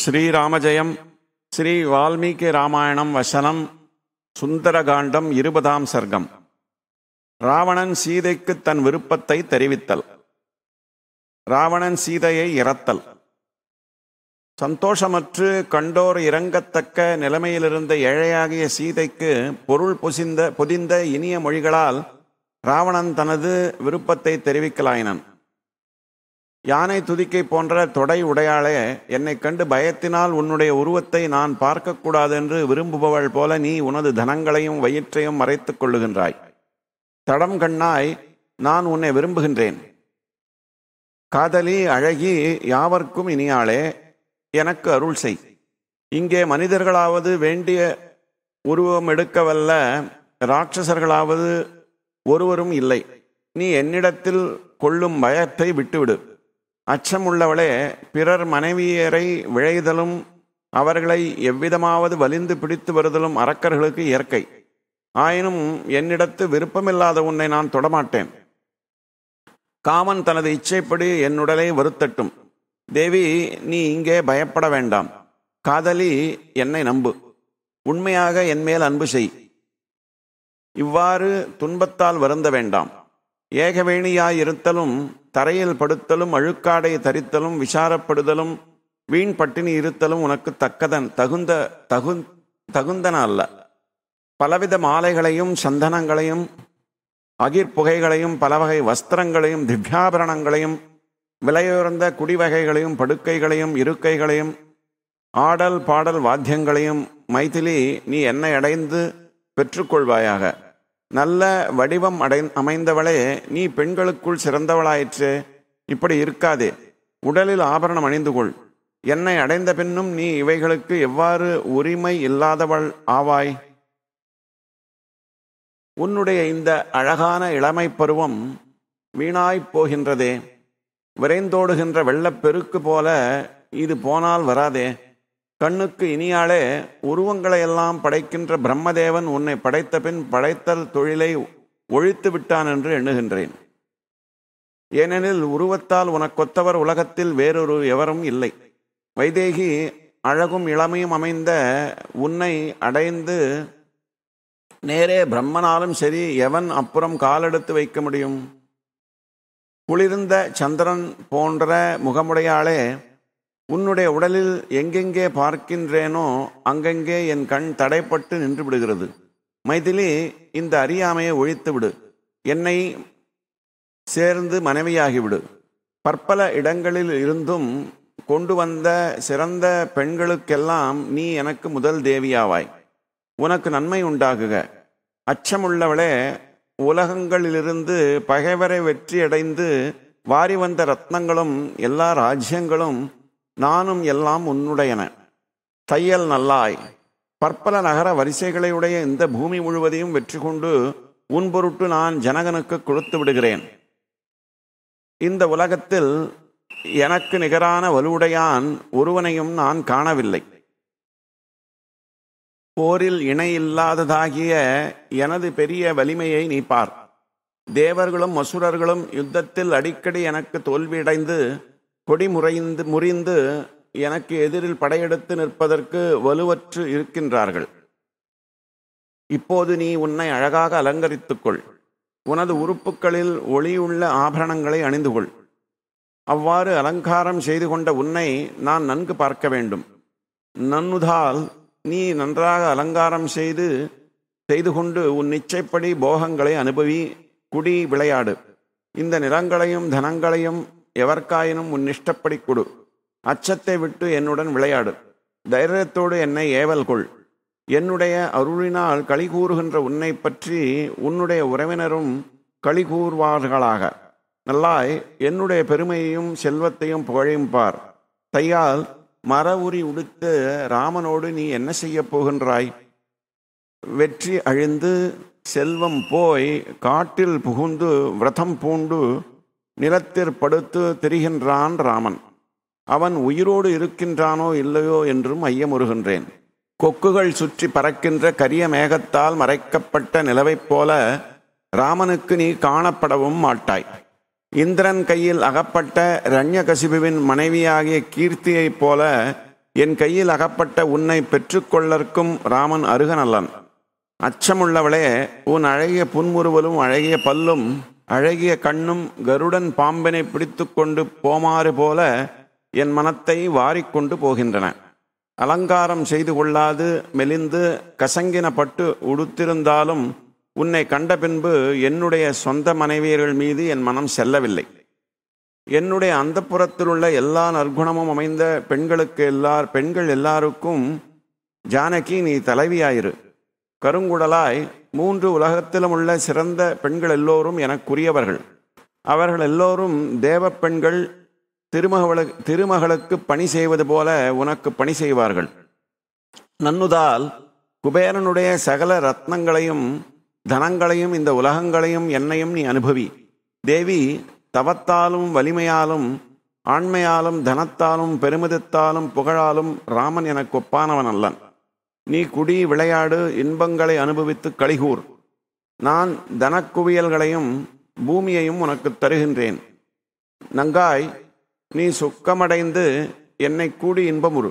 ஸ்ரீராமஜயம் ஸ்ரீ வால்மீகி ராமாயணம் வசனம் சுந்தரகாண்டம் இருபதாம் சர்க்கம் ராவணன் சீதைக்கு தன் விருப்பத்தை தெரிவித்தல் ராவணன் சீதையை இறத்தல் சந்தோஷமற்று கண்டோர் இறங்கத்தக்க நிலைமையிலிருந்த ஏழையாகிய சீதைக்கு பொருள் பொசிந்த பொதிந்த இனிய மொழிகளால் ராவணன் தனது விருப்பத்தை தெரிவிக்கலாயினன் யானை துதிக்கை போன்ற தொடை உடையாளே என்னை கண்டு பயத்தினால் உன்னுடைய உருவத்தை நான் பார்க்கக்கூடாது என்று விரும்புபவள் போல நீ உனது தனங்களையும் வயிற்றையும் மறைத்துக் கொள்ளுகின்றாய் தடம் கண்ணாய் நான் உன்னை விரும்புகின்றேன் காதலி அழகி யாவர்க்கும் இனியாளே எனக்கு அருள் செய் இங்கே மனிதர்களாவது வேண்டிய உருவம் எடுக்கவல்ல ராட்சசர்களாவது ஒருவரும் இல்லை நீ என்னிடத்தில் கொள்ளும் பயத்தை விட்டுவிடு அச்சமுள்ளவளே பிறர் மனைவியரை விழைதலும் அவர்களை எவ்விதமாவது வலிந்து பிடித்து வருதலும் அரக்கர்களுக்கு இயற்கை ஆயினும் என்னிடத்து விருப்பமில்லாத உன்னை நான் தொடமாட்டேன் காமன் தனது இச்சைப்படி என்னுடலை வருத்தட்டும் தேவி நீ இங்கே பயப்பட வேண்டாம் காதலி என்னை நம்பு உண்மையாக என்மேல் அன்பு செய் இவ்வாறு துன்பத்தால் வருந்த வேண்டாம் ஏகவேணியாய் இருத்தலும் தரையில் படுத்தலும் அழுக்காடை தரித்தலும் விசாரப்படுதலும் வீண் பட்டினி இருத்தலும் உனக்கு தக்கதன் தகுந்த தகு தகுந்தன அல்ல பலவித மாலைகளையும் சந்தனங்களையும் அகிர்புகைகளையும் பலவகை வஸ்திரங்களையும் திவ்யாபரணங்களையும் விலையுயர்ந்த குடிவகைகளையும் படுக்கைகளையும் இருக்கைகளையும் ஆடல் பாடல் வாத்தியங்களையும் மைதிலி நீ என்னை அடைந்து பெற்றுக்கொள்வாயாக நல்ல வடிவம் அடை அமைந்தவளே நீ பெண்களுக்குள் சிறந்தவளாயிற்று இப்படி இருக்காதே உடலில் ஆபரணம் அணிந்து கொள் என்னை அடைந்த பின்னும் நீ இவைகளுக்கு எவ்வாறு உரிமை இல்லாதவள் ஆவாய் உன்னுடைய இந்த அழகான இளமை பருவம் வீணாய்ப் போகின்றதே விரைந்தோடுகின்ற வெள்ளப்பெருக்கு போல இது போனால் வராதே கண்ணுக்கு இனியாலே உருவங்களை எல்லாம் படைக்கின்ற பிரம்மதேவன் உன்னை படைத்த பின் படைத்தல் தொழிலை ஒழித்து விட்டான் என்று எண்ணுகின்றேன் ஏனெனில் உருவத்தால் உனக்கொத்தவர் உலகத்தில் வேறொரு எவரும் இல்லை வைதேகி அழகும் இளமையும் அமைந்த உன்னை அடைந்து நேரே பிரம்மனாலும் சரி எவன் அப்புறம் காலெடுத்து வைக்க முடியும் குளிர்ந்த சந்திரன் போன்ற முகமுடையாளே உன்னுடைய உடலில் எங்கெங்கே பார்க்கின்றேனோ அங்கங்கே என் கண் தடைப்பட்டு நின்று விடுகிறது மைதிலி இந்த அறியாமையை ஒழித்துவிடு என்னை சேர்ந்து மனைவியாகிவிடு பற்பல இடங்களில் இருந்தும் கொண்டு வந்த சிறந்த பெண்களுக்கெல்லாம் நீ எனக்கு முதல் தேவியாவாய் உனக்கு நன்மை உண்டாகுக அச்சமுள்ளவளே உலகங்களிலிருந்து பகைவரை வெற்றியடைந்து வாரி வந்த ரத்னங்களும் எல்லா ராஜ்யங்களும் நானும் எல்லாம் உன்னுடையன தையல் நல்லாய் பற்பல நகர வரிசைகளையுடைய இந்த பூமி முழுவதையும் வெற்றி கொண்டு உன் பொருட்டு நான் ஜனகனுக்கு கொடுத்து விடுகிறேன் இந்த உலகத்தில் எனக்கு நிகரான வலுவுடையான் ஒருவனையும் நான் காணவில்லை போரில் இணை இல்லாததாகிய எனது பெரிய வலிமையை நீ பார் தேவர்களும் மசுரர்களும் யுத்தத்தில் அடிக்கடி எனக்கு தோல்வியடைந்து கொடி முறைந்து முறிந்து எனக்கு எதிரில் படையெடுத்து நிற்பதற்கு வலுவற்று இருக்கின்றார்கள் இப்போது நீ உன்னை அழகாக அலங்கரித்துக்கொள் உனது உறுப்புகளில் ஒளியுள்ள ஆபரணங்களை அணிந்து கொள் அவ்வாறு அலங்காரம் செய்து கொண்ட உன்னை நான் நன்கு பார்க்க வேண்டும் நன்னுதால் நீ நன்றாக அலங்காரம் செய்து செய்து கொண்டு உன் நிச்சயப்படி போகங்களை அனுபவி குடி விளையாடு இந்த நிறங்களையும் தனங்களையும் எவர்க்காயினும் உன் இஷ்டப்படி கொடு அச்சத்தை விட்டு என்னுடன் விளையாடு தைரியத்தோடு என்னை ஏவல் கொள் என்னுடைய அருளினால் களி கூறுகின்ற உன்னை பற்றி உன்னுடைய உறவினரும் களி கூறுவார்களாக நல்லாய் என்னுடைய பெருமையையும் செல்வத்தையும் புகழையும் பார் தையால் மர உரி உடுத்து ராமனோடு நீ என்ன செய்ய போகின்றாய் வெற்றி அழிந்து செல்வம் போய் காட்டில் புகுந்து விரதம் பூண்டு நிலத்தில் படுத்து திரிகின்றான் ராமன் அவன் உயிரோடு இருக்கின்றானோ இல்லையோ என்றும் ஐயமுறுகின்றேன் கொக்குகள் சுற்றி பறக்கின்ற கரிய மேகத்தால் மறைக்கப்பட்ட நிலவைப் போல ராமனுக்கு நீ காணப்படவும் மாட்டாய் இந்திரன் கையில் அகப்பட்ட ரண்யகசிபுவின் மனைவியாகிய கீர்த்தியைப் போல என் கையில் அகப்பட்ட உன்னை பெற்றுக்கொள்ளற்கும் ராமன் அருகனல்லன் அச்சமுள்ளவளே உன் அழகிய புன்முறுவலும் அழகிய பல்லும் அழகிய கண்ணும் கருடன் பாம்பினை பிடித்து கொண்டு போமாறு போல என் மனத்தை வாரிக்கொண்டு போகின்றன அலங்காரம் செய்து கொள்ளாது மெலிந்து கசங்கினப்பட்டு உடுத்திருந்தாலும் உன்னை கண்ட பின்பு என்னுடைய சொந்த மனைவியர்கள் மீது என் மனம் செல்லவில்லை என்னுடைய அந்த உள்ள எல்லா நற்குணமும் அமைந்த பெண்களுக்கு எல்லார் பெண்கள் எல்லாருக்கும் ஜானகி நீ தலைவியாயிரு கருங்குடலாய் மூன்று உலகத்திலும் உள்ள சிறந்த பெண்கள் எல்லோரும் எனக்குரியவர்கள் அவர்கள் எல்லோரும் தேவ பெண்கள் திருமகளு திருமகளுக்கு பணி செய்வது போல உனக்கு பணி செய்வார்கள் நன்னுதால் குபேரனுடைய சகல ரத்னங்களையும் தனங்களையும் இந்த உலகங்களையும் என்னையும் நீ அனுபவி தேவி தவத்தாலும் வலிமையாலும் ஆண்மையாலும் தனத்தாலும் பெருமிதத்தாலும் புகழாலும் ராமன் எனக்கு ஒப்பானவன் அல்லன் நீ குடி விளையாடு இன்பங்களை அனுபவித்து கழிகூர் நான் தனக்குவியல்களையும் பூமியையும் உனக்கு தருகின்றேன் நங்காய் நீ சுக்கமடைந்து என்னை கூடி இன்பமுறு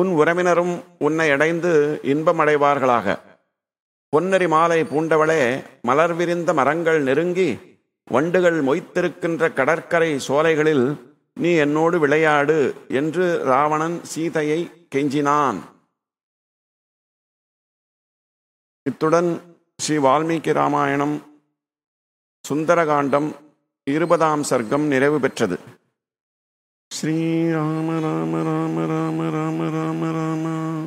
உன் உறவினரும் உன்னை அடைந்து இன்பமடைவார்களாக பொன்னரி மாலை பூண்டவளே மலர் விரிந்த மரங்கள் நெருங்கி வண்டுகள் மொய்த்திருக்கின்ற கடற்கரை சோலைகளில் நீ என்னோடு விளையாடு என்று ராவணன் சீதையை கெஞ்சினான் இத்துடன் ஸ்ரீ வால்மீகி ராமாயணம் சுந்தரகாண்டம் இருபதாம் சர்க்கம் நிறைவு பெற்றது ஸ்ரீராம ராம ராம ராம ராம ராம ராம